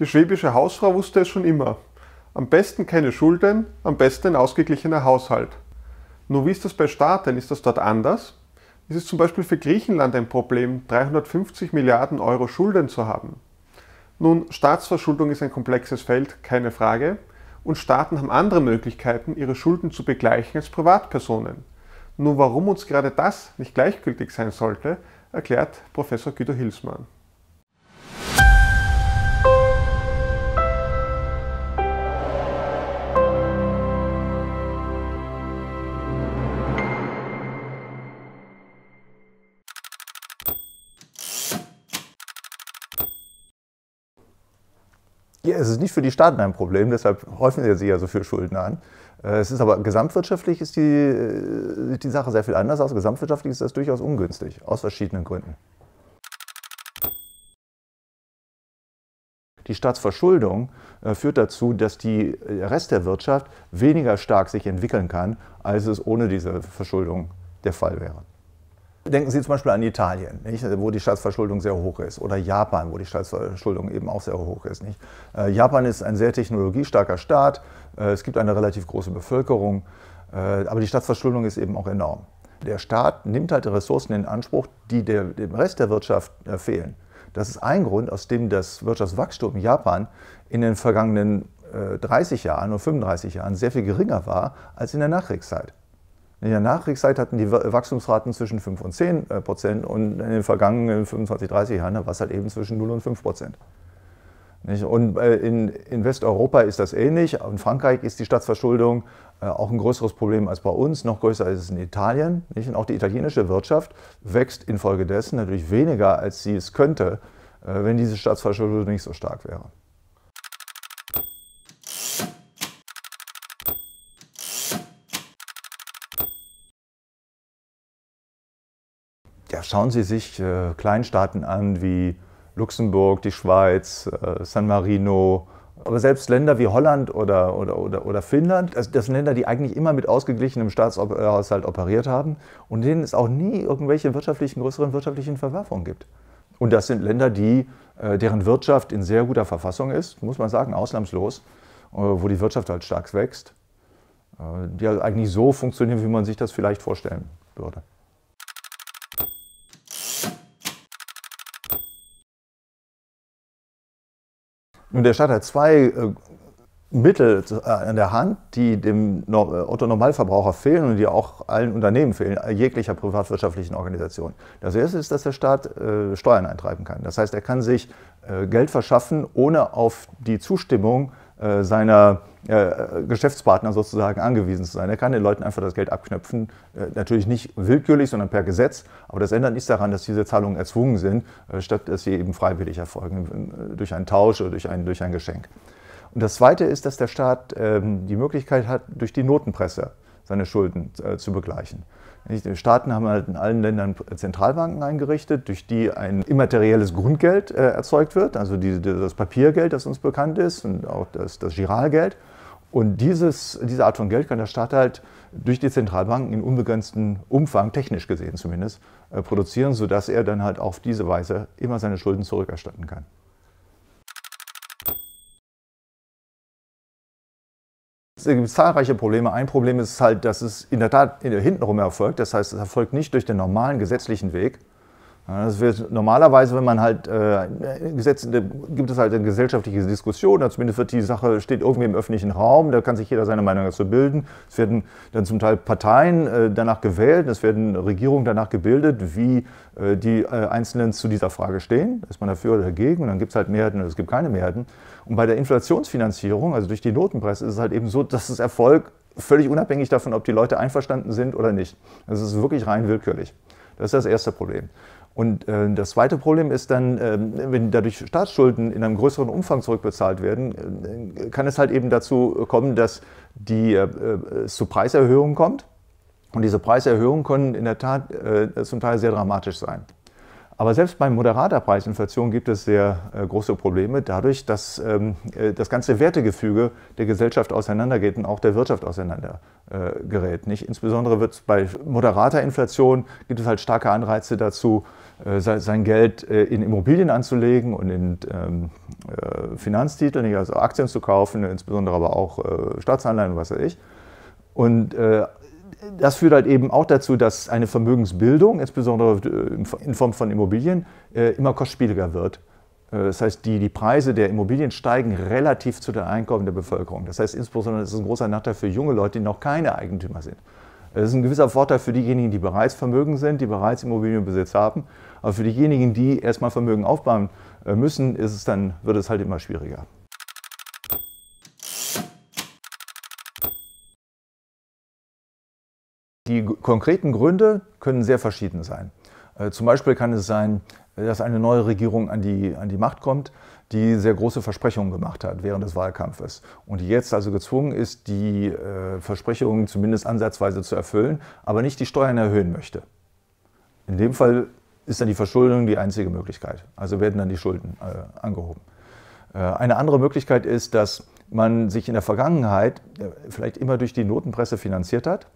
Die schwäbische Hausfrau wusste es schon immer. Am besten keine Schulden, am besten ein ausgeglichener Haushalt. Nur wie ist das bei Staaten? Ist das dort anders? Ist Es zum Beispiel für Griechenland ein Problem, 350 Milliarden Euro Schulden zu haben. Nun, Staatsverschuldung ist ein komplexes Feld, keine Frage, und Staaten haben andere Möglichkeiten, ihre Schulden zu begleichen als Privatpersonen. Nur warum uns gerade das nicht gleichgültig sein sollte, erklärt Professor Guido Hilsmann. Ja, es ist nicht für die Staaten ein Problem, deshalb häufen sie ja so viel Schulden an. Äh, es ist aber gesamtwirtschaftlich ist die, äh, die Sache sehr viel anders aus. Gesamtwirtschaftlich ist das durchaus ungünstig, aus verschiedenen Gründen. Die Staatsverschuldung äh, führt dazu, dass die, der Rest der Wirtschaft weniger stark sich entwickeln kann, als es ohne diese Verschuldung der Fall wäre. Denken Sie zum Beispiel an Italien, nicht? Also, wo die Staatsverschuldung sehr hoch ist, oder Japan, wo die Staatsverschuldung eben auch sehr hoch ist. Nicht? Äh, Japan ist ein sehr technologiestarker Staat, äh, es gibt eine relativ große Bevölkerung, äh, aber die Staatsverschuldung ist eben auch enorm. Der Staat nimmt halt Ressourcen in Anspruch, die der, dem Rest der Wirtschaft fehlen. Das ist ein Grund, aus dem das Wirtschaftswachstum in Japan in den vergangenen 30 Jahren und 35 Jahren sehr viel geringer war als in der Nachkriegszeit. In der Nachkriegszeit hatten die Wachstumsraten zwischen 5 und 10 äh, Prozent und in den vergangenen 25, 30 Jahren war es halt eben zwischen 0 und 5 Prozent. Und äh, in, Westeuropa ist das ähnlich. In Frankreich ist die Staatsverschuldung äh, auch ein größeres Problem als bei uns. Noch größer als es in Italien. Und auch die italienische Wirtschaft wächst infolgedessen natürlich weniger, als sie es könnte, wenn diese Staatsverschuldung nicht so stark wäre. ja, schauen Sie sich äh, Kleinstaaten an wie Luxemburg, die Schweiz, äh, San Marino, aber selbst Länder wie Holland oder, oder, oder, oder Finnland, also das sind Länder, die eigentlich immer mit ausgeglichenem Staatshaushalt operiert haben und denen es auch nie irgendwelche wirtschaftlichen, größeren wirtschaftlichen Verwerfungen gibt. Und das sind Länder, die, äh, deren Wirtschaft in sehr guter Verfassung ist, muss man sagen, ausnahmslos, äh, wo die Wirtschaft halt stark wächst, äh, die halt eigentlich so funktionieren, wie man sich das vielleicht vorstellen würde. Nun, der Staat hat zwei äh, Mittel an äh, der Hand, die dem äh, Otto-Normalverbraucher fehlen und die auch allen Unternehmen fehlen, jeglicher privatwirtschaftlichen Organisation. Das erste ist, dass der Staat äh, Steuern eintreiben kann. Das heißt, er kann sich äh, Geld verschaffen, ohne auf die Zustimmung äh, seiner äh, Geschäftspartner sozusagen angewiesen zu sein. Er kann den Leuten einfach das Geld abknöpfen, äh, natürlich nicht willkürlich, sondern per Gesetz, aber das ändert nichts daran, dass diese Zahlungen erzwungen sind, statt dass sie eben freiwillig erfolgen, durch einen Tausch oder durch ein, durch ein Geschenk. Und das Zweite ist, dass der Staat ähm, die Möglichkeit hat, durch die Notenpresse seine Schulden zu begleichen. Staaten haben halt in allen Ländern Zentralbanken eingerichtet, durch die ein immaterielles Grundgeld äh, erzeugt wird, also die, das Papiergeld, das uns bekannt ist, und auch das, das Giralgeld. Und dieses, diese Art von Geld kann der Staat halt durch die Zentralbanken in unbegrenztem Umfang, technisch gesehen zumindest, äh, produzieren, sodass er dann halt auf diese Weise immer seine Schulden zurückerstatten kann. es gibt zahlreiche Probleme. Ein Problem ist halt, dass es in der Tat hintenrum erfolgt. Das heißt, es erfolgt nicht durch den normalen gesetzlichen Weg, das wird normalerweise, wenn man halt äh, Gesetze, gibt es halt eine gesellschaftliche Diskussion, oder zumindest wird die Sache steht irgendwie im öffentlichen Raum, da kann sich jeder seine Meinung dazu bilden. Es werden dann zum Teil Parteien äh, danach gewählt, es werden Regierungen danach gebildet, wie äh, die äh, Einzelnen zu dieser Frage stehen. Ist man dafür oder dagegen? Und dann gibt es halt Mehrheiten oder es gibt keine Mehrheiten. Und bei der Inflationsfinanzierung, also durch die Notenpresse, ist es halt eben so, dass es Erfolg völlig unabhängig davon, ob die Leute einverstanden sind oder nicht. Also es ist wirklich rein willkürlich. Das ist das erste Problem. Und äh, das zweite Problem ist dann, äh, wenn dadurch Staatsschulden in einem größeren Umfang zurückbezahlt werden, äh, kann es halt eben dazu kommen, dass die, äh, äh es zu Preiserhöhungen kommt. Und diese Preiserhöhungen können in der Tat äh, zum Teil sehr dramatisch sein. Aber selbst bei moderater Preisinflation gibt es sehr äh, große Probleme dadurch, dass ähm, äh, das ganze Wertegefüge der Gesellschaft auseinandergeht und auch der Wirtschaft auseinandergerät. Äh, Insbesondere wird bei moderater Inflation gibt es halt starke Anreize dazu, äh, sein Geld äh, in Immobilien anzulegen und in ähm, äh, Finanztitel, nicht? also Aktien zu kaufen, insbesondere aber auch Staatsanleihen, was weiß ich. Und äh, das führt halt eben auch dazu, dass eine Vermögensbildung, insbesondere äh, in Form von Immobilien, äh, immer kostspieliger wird. Äh, das heißt, die, die Preise der Immobilien steigen relativ zu den Einkommen der Bevölkerung. Das heißt, insbesondere ist es ein großer Nachteil für junge Leute, die noch keine Eigentümer sind. Es ist ein gewisser Vorteil für diejenigen, die bereits Vermögen sind, die bereits Immobilienbesitz haben. Aber für diejenigen, die erstmal Vermögen aufbauen müssen, ist es dann, wird es halt immer schwieriger. Die konkreten Gründe können sehr verschieden sein. Äh, zum Beispiel kann es sein, dass eine neue Regierung an die, an die Macht kommt, die sehr große Versprechungen gemacht hat während des Wahlkampfes und die jetzt also gezwungen ist, die äh, Versprechungen zumindest ansatzweise zu erfüllen, aber nicht die Steuern erhöhen möchte. In dem Fall ist dann die Verschuldung die einzige Möglichkeit. Also werden dann die Schulden äh, angehoben. eine andere Möglichkeit ist, dass man sich in der Vergangenheit vielleicht immer durch die Notenpresse finanziert hat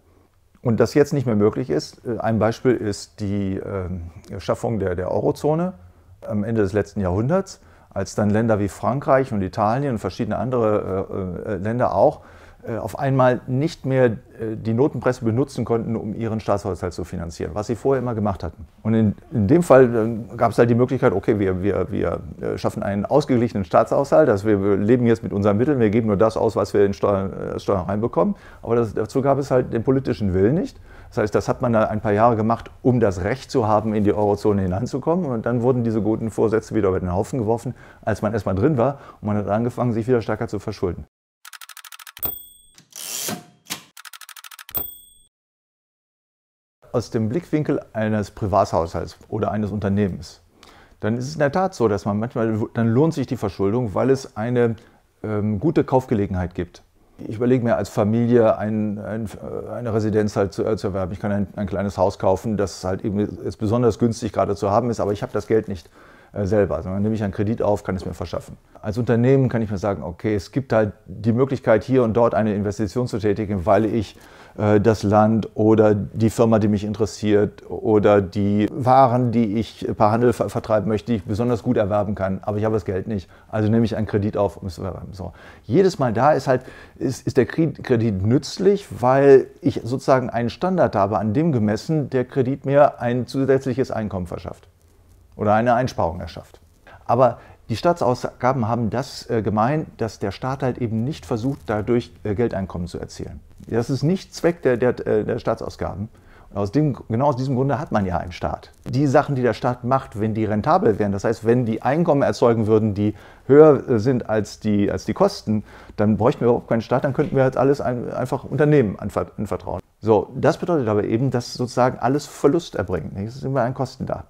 und das jetzt nicht mehr möglich ist, äh, ein Beispiel ist die ähm, Schaffung der, der Eurozone am Ende des letzten Jahrhunderts, als dann Länder wie Frankreich und Italien und verschiedene andere äh, äh, Länder auch äh, auf einmal nicht mehr äh, die Notenpresse benutzen konnten, um ihren Staatshaushalt zu finanzieren, was sie vorher immer gemacht hatten. Und in, in dem Fall äh, gab es halt die Möglichkeit, okay, wir, wir, wir schaffen einen ausgeglichenen Staatshaushalt, dass also wir, wir, leben jetzt mit unseren Mitteln, wir geben nur das aus, was wir in Steuern, Steuern reinbekommen. Aber das, dazu gab es halt den politischen Willen nicht. Das heißt, das hat man da ein paar Jahre gemacht, um das Recht zu haben, in die Eurozone hineinzukommen. Und dann wurden diese guten Vorsätze wieder über den Haufen geworfen, als man erstmal drin war. Und man hat angefangen, sich wieder stärker zu verschulden. aus dem Blickwinkel eines Privathaushalts oder eines Unternehmens, dann ist es in der Tat so, dass man manchmal, dann lohnt sich die Verschuldung, weil es eine ähm, gute Kaufgelegenheit gibt. Ich überlege mir als Familie ein, ein, eine Residenz halt zu, äh, zu erwerben. Ich kann ein, ein, kleines Haus kaufen, das halt eben jetzt besonders günstig gerade zu haben ist, aber ich habe das Geld nicht äh, selber. Also dann nehme ich einen Kredit auf, kann es mir verschaffen. Als Unternehmen kann ich mir sagen, okay, es gibt halt die Möglichkeit, hier und dort eine Investition zu tätigen, weil ich äh, das Land oder die Firma, die mich interessiert oder die Waren, die ich per Handel ver vertreiben möchte, die ich besonders gut erwerben kann, aber ich habe das Geld nicht. Also nehme ich einen Kredit auf, um es zu erwerben. So. Jedes Mal da ist halt, ist, ist der Kredit nützlich, weil ich sozusagen einen Standard habe, an dem gemessen der Kredit mir ein zusätzliches Einkommen verschafft oder eine Einsparung erschafft. Aber die Staatsausgaben haben das äh, gemeint, dass der Staat halt eben nicht versucht, dadurch äh, Geldeinkommen zu erzielen. Das ist nicht Zweck der, der, äh, der Staatsausgaben. Aus dem, genau aus diesem Grunde hat man ja einen Staat. Die Sachen, die der Staat macht, wenn die rentabel wären, das heißt, wenn die Einkommen erzeugen würden, die höher sind als die, als die Kosten, dann bräuchten wir überhaupt keinen Staat, dann könnten wir halt alles ein, einfach Unternehmen anvertrauen. So, das bedeutet aber eben, dass sozusagen alles Verlust erbringt. Es ist immer ein Kosten da.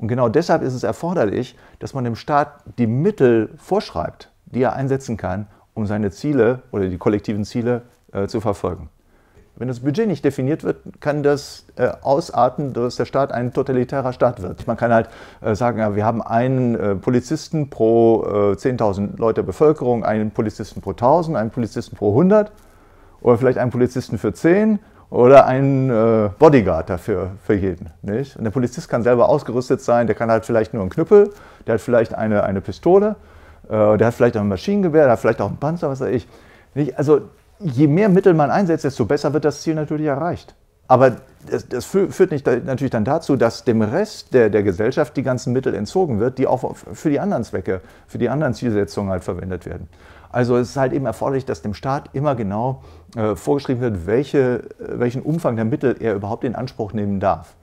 Und genau deshalb ist es erforderlich, dass man dem Staat die Mittel vorschreibt, die er einsetzen kann, um seine Ziele oder die kollektiven Ziele äh, zu verfolgen. Wenn das Budget nicht definiert wird, kann das äh, ausarten, dass der Staat ein totalitärer Staat wird. Man kann halt äh, sagen, ja, wir haben einen äh, Polizisten pro 10.000 äh, Leute Bevölkerung, einen Polizisten pro 1.000, einen Polizisten pro 100 oder vielleicht einen Polizisten für 10 oder einen äh, Bodyguard dafür für jeden. Nicht? Und der Polizist kann selber ausgerüstet sein, der kann halt vielleicht nur einen Knüppel, der hat vielleicht eine, eine Pistole, äh, der hat vielleicht auch ein Maschinengewehr, der hat vielleicht auch einen Panzer, was weiß ich. Nicht? Also je mehr Mittel man einsetzt, desto besser wird das Ziel natürlich erreicht. Aber das, das führt nicht, natürlich dann dazu, dass dem Rest der, der Gesellschaft die ganzen Mittel entzogen wird, die auch für die anderen Zwecke, für die anderen Zielsetzungen halt verwendet werden. Also es ist halt eben erforderlich, dass dem Staat immer genau äh, vorgeschrieben wird, welche, äh, welchen Umfang der Mittel er überhaupt in Anspruch nehmen darf.